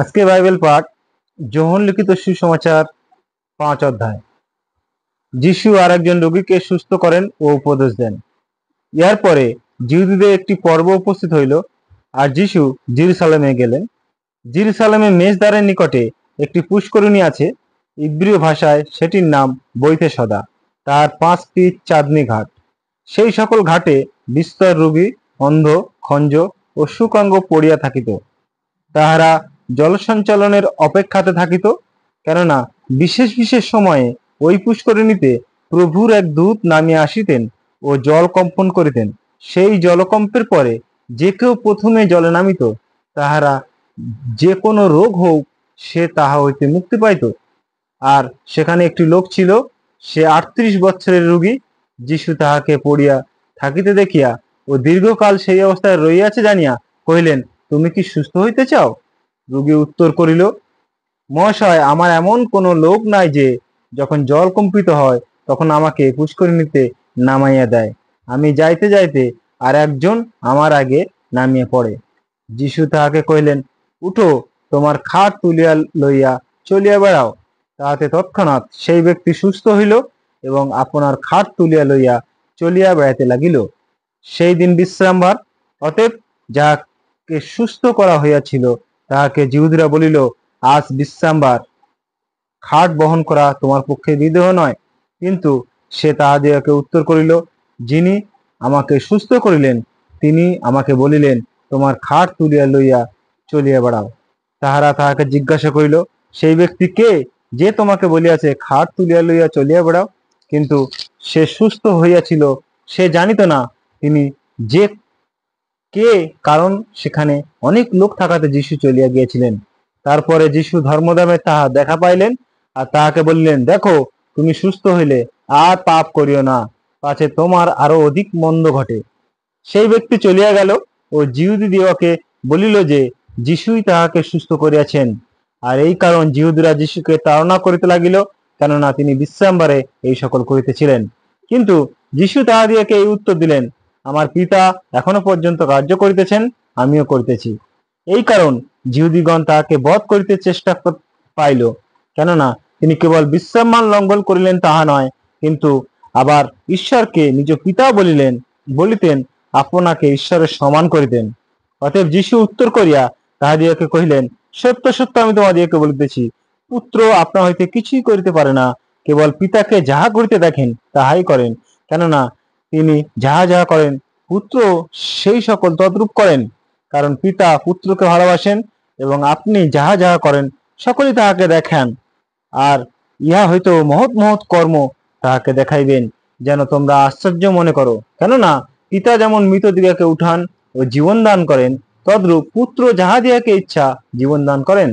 আজকে বাইবেল পাঠ যোহন লিখিত সুসমাচার পাঁচ অধ্যায় যিশু আর একজন রোগীকে সুস্থ করেন ও উপদেশ দেন ইয়ার পরে জিহুদীদের একটি পর্ব উপস্থিত হইল আর যিশু জিরুসালামে গেলেন জিরুসালামে মেজদারের নিকটে একটি পুষ্করিণী আছে ইব্রীয় ভাষায় সেটির নাম বৈথে সদা তার পাঁচটি চাঁদনি ঘাট সেই সকল ঘাটে বিস্তর রোগী অন্ধ খঞ্জ ও সুকাঙ্গ পড়িয়া থাকিত তাহারা জলসঞ্চালনের অপেক্ষাতে থাকিত কেননা বিশেষ বিশেষ সময়ে ওই পুষ্করিণীতে প্রভুর এক দূত নামিয়া আসিতেন ও জল কম্পন করিতেন সেই জলকম্পের পরে যে কেউ প্রথমে জলে নামিত তাহারা যে কোনো রোগ হোক সে তাহা হইতে মুক্তি পাইত আর সেখানে একটি লোক ছিল সে আটত্রিশ বছরের রুগী যিশু তাহাকে পড়িয়া থাকিতে দেখিয়া ও দীর্ঘকাল সেই অবস্থায় রইয়াছে জানিয়া কহিলেন তুমি কি সুস্থ হইতে চাও রোগী উত্তর করিল মহাশয় আমার এমন কোনো লোক নাই যে যখন জল কম্পিত হয় তখন আমাকে পুষ্করিণীতে নামাইয়া দেয় আমি যাইতে যাইতে আর একজন আমার আগে নামিয়ে পড়ে যিশু তাহাকে কহিলেন উঠো তোমার খাট তুলিয়া লইয়া চলিয়া বেড়াও তাহাতে তৎক্ষণাৎ সেই ব্যক্তি সুস্থ হইল এবং আপনার খাট তুলিয়া লইয়া চলিয়া বেড়াইতে লাগিল সেই দিন বিশ্রামবার অতএব যাহাকে সুস্থ করা হইয়াছিল তাহাকে জিহুদিরা বলিল আজ বিশ্রামবার খাট বহন করা তোমার পক্ষে বিদেহ নয় কিন্তু সে তাহাদিয়াকে উত্তর করিল যিনি আমাকে সুস্থ করিলেন তিনি আমাকে বলিলেন তোমার খাট তুলিয়া লইয়া চলিয়া বেড়াও তাহারা তাহাকে জিজ্ঞাসা করিল সেই ব্যক্তি কে যে তোমাকে বলিয়াছে খাট তুলিয়া লইয়া চলিয়া বেড়াও কিন্তু সে সুস্থ হইয়াছিল সে জানিত না তিনি যে কে কারণ সেখানে অনেক লোক থাকাতে যিশু চলিয়া গিয়েছিলেন তারপরে যিশু ধর্মদামে তাহা দেখা পাইলেন আর তাহাকে বললেন দেখো তুমি সুস্থ হইলে আর পাপ করিও না পাছে তোমার আরো অধিক মন্দ ঘটে সেই ব্যক্তি চলিয়া গেল ও জিহুদি দিওয়াকে বলিল যে যিশুই তাহাকে সুস্থ করিয়াছেন আর এই কারণ জিহুদরা যিশুকে তাড়না করিতে লাগিল কেননা তিনি বিশ্রামবারে এই সকল করিতেছিলেন কিন্তু যিশু তাহাদিয়াকে এই উত্তর দিলেন আমার পিতা এখনো পর্যন্ত কার্য করিতেছেন আমিও করিতেছি এই কারণ জিহুদিগণ তাহাকে বধ করিতে চেষ্টা পাইল কেননা তিনি কেবল বিশ্রামমান লঙ্ঘন করিলেন তাহা নয় কিন্তু আবার ঈশ্বরকে নিজ পিতা বলিলেন বলিতেন আপনাকে ঈশ্বরের সমান করিতেন অতএব যিশু উত্তর করিয়া তাহাদিয়াকে কহিলেন সত্য সত্য আমি তোমাদিয়াকে বলিতেছি পুত্র আপনার হইতে কিছুই করিতে পারে না কেবল পিতাকে যাহা করিতে দেখেন তাহাই করেন কেননা তিনি যাহা যাহা করেন পুত্র সেই সকল তদ্রূপ করেন কারণ পিতা পুত্রকে ভালোবাসেন এবং আপনি যাহা যাহা করেন সকলেই তাহাকে দেখেন আর ইহা হয়তো মহৎ মহৎ কর্ম তাহাকে দেখাইবেন যেন তোমরা আশ্চর্য মনে করো কেননা পিতা যেমন মৃতদিগাকে উঠান ও জীবন দান করেন তদ্রূপ পুত্র যাহা দিয়াকে ইচ্ছা জীবন দান করেন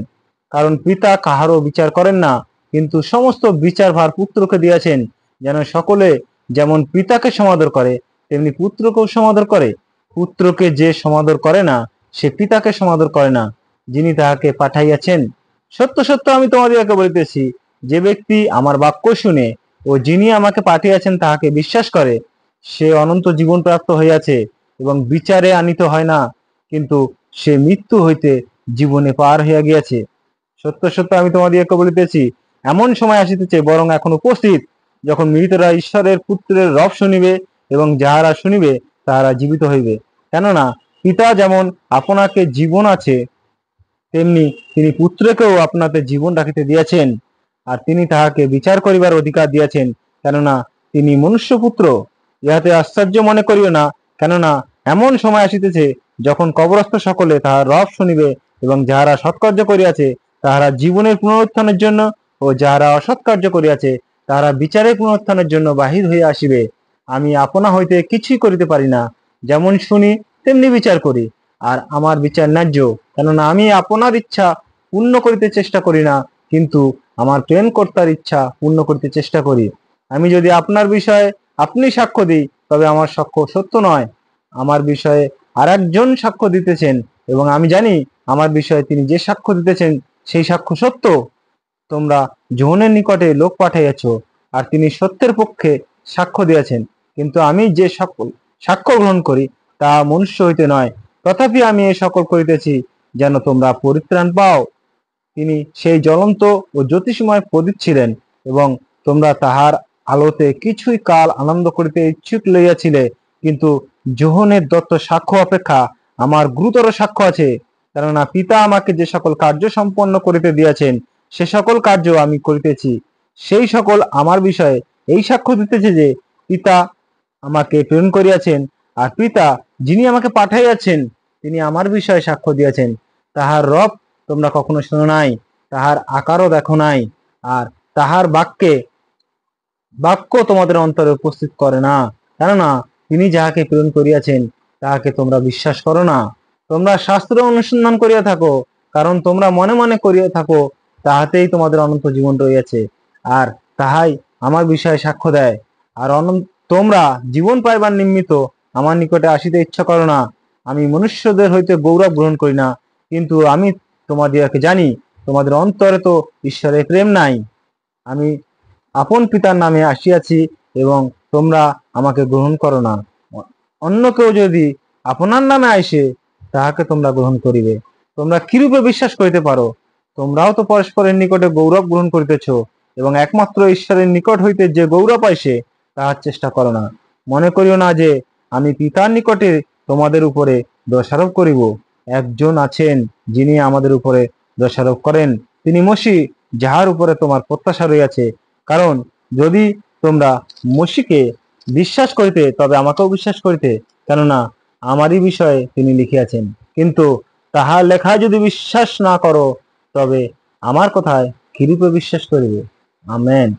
কারণ পিতা কাহারও বিচার করেন না কিন্তু সমস্ত বিচারভার পুত্রকে দিয়াছেন যেন সকলে যেমন পিতাকে সমাদর করে তেমনি পুত্রকেও সমাদর করে পুত্রকে যে সমাদর করে না সে পিতাকে সমাদর করে না যিনি তাহাকে পাঠাইয়াছেন সত্য সত্য আমি তোমাদেরকে বলিতেছি যে ব্যক্তি আমার বাক্য শুনে ও যিনি আমাকে পাঠিয়েছেন তাহাকে বিশ্বাস করে সে অনন্ত জীবন প্রাপ্ত হইয়াছে এবং বিচারে আনিত হয় না কিন্তু সে মৃত্যু হইতে জীবনে পার হইয়া গিয়াছে সত্য সত্য আমি তোমাদেরকে বলিতেছি এমন সময় আসিতেছে বরং এখন উপস্থিত যখন মৃতরা ঈশ্বরের পুত্রের রব শুনিবে এবং যাহারা শুনিবে তাহারা জীবিত হইবে কেননা পিতা যেমন আপনাকে জীবন আছে তেমনি তিনি পুত্রকেও আপনাতে জীবন রাখিতে দিয়েছেন আর তিনি তাহাকে বিচার করিবার অধিকার দিয়েছেন কেননা তিনি মনুষ্যপুত্র ইহাতে আশ্চর্য মনে করিও না কেননা এমন সময় আসিতেছে যখন কবরস্থ সকলে তাহার রব শুনিবে এবং যাহারা সৎকার্য করিয়াছে তাহারা জীবনের পুনরুত্থানের জন্য ও যাহারা অসৎকার্য করিয়াছে তারা বিচারে পুনরুত্থানের জন্য বাহির হয়ে আসিবে আমি আপনা হইতে কিছুই করিতে পারি না যেমন শুনি তেমনি বিচার করি আর আমার বিচার ন্যায্য কেননা আমি আপনার ইচ্ছা পূর্ণ করিতে চেষ্টা করি না কিন্তু আমার প্রেম কর্তার ইচ্ছা পূর্ণ করিতে চেষ্টা করি আমি যদি আপনার বিষয়ে আপনি সাক্ষ্য দিই তবে আমার সাক্ষ্য সত্য নয় আমার বিষয়ে আর একজন সাক্ষ্য দিতেছেন এবং আমি জানি আমার বিষয়ে তিনি যে সাক্ষ্য দিতেছেন সেই সাক্ষ্য সত্য তোমরা জোহনের নিকটে লোক পাঠাইয়াছ আর তিনি সত্যের পক্ষে সাক্ষ্য দিয়েছেন কিন্তু আমি যে সকল সাক্ষ্য গ্রহণ করি তা মনুষ্য হইতে নয় তথাপি আমি এই সকল করিতেছি যেন তোমরা পরিত্রাণ পাও তিনি সেই জ্বলন্ত ও জ্যোতিষময় প্রদীপ ছিলেন এবং তোমরা তাহার আলোতে কিছুই কাল আনন্দ করিতে ইচ্ছুক লইয়াছিলে কিন্তু জোহনের দত্ত সাক্ষ্য অপেক্ষা আমার গুরুতর সাক্ষ্য আছে কেননা পিতা আমাকে যে সকল কার্য সম্পন্ন করিতে দিয়াছেন সে সকল কার্য আমি করিতেছি সেই সকল আমার বিষয়ে এই সাক্ষ্য দিতেছে যে পিতা আমাকে প্রেরণ করিয়াছেন আর পিতা যিনি আমাকে পাঠাইয়াছেন তিনি আমার বিষয়ে সাক্ষ্য দিয়েছেন তাহার রব তোমরা কখনো শোনো নাই তাহার আকারও দেখো নাই আর তাহার বাক্যে বাক্য তোমাদের অন্তরে উপস্থিত করে না কেননা তিনি যাহাকে প্রেরণ করিয়াছেন তাহাকে তোমরা বিশ্বাস করো না তোমরা শাস্ত্র অনুসন্ধান করিয়া থাকো কারণ তোমরা মনে মনে করিয়া থাকো তাহাতেই তোমাদের অনন্ত জীবন রইয়াছে আর তাহাই আমার বিষয়ে সাক্ষ্য দেয় আর অনন্ত তোমরা জীবন পাইবার নিমিত্ত আমার নিকটে আসিতে ইচ্ছা করো না আমি মনুষ্যদের হইতে গৌরব গ্রহণ করি না কিন্তু আমি তোমাদিয়াকে জানি তোমাদের অন্তরে তো ঈশ্বরের প্রেম নাই আমি আপন পিতার নামে আসিয়াছি এবং তোমরা আমাকে গ্রহণ করো না অন্য কেউ যদি আপনার নামে আইসে তাহাকে তোমরা গ্রহণ করিবে তোমরা কিরূপে বিশ্বাস করিতে পারো তোমরাও তো পরস্পরের নিকটে গৌরব গ্রহণ করিতেছ এবং একমাত্র ঈশ্বরের নিকট হইতে যে গৌরব আসে তাহার চেষ্টা করো না মনে করিও না যে আমি পিতার নিকটে তোমাদের উপরে দোষারোপ করিব একজন আছেন যিনি আমাদের উপরে দোষারোপ করেন তিনি মসি যাহার উপরে তোমার প্রত্যাশা রইয়াছে কারণ যদি তোমরা মসিকে বিশ্বাস করিতে তবে আমাকেও বিশ্বাস করিতে কেননা আমারই বিষয়ে তিনি লিখিয়াছেন কিন্তু তাহার লেখা যদি বিশ্বাস না করো তবে আমার কথায় কিরূপে বিশ্বাস করিবে আমেন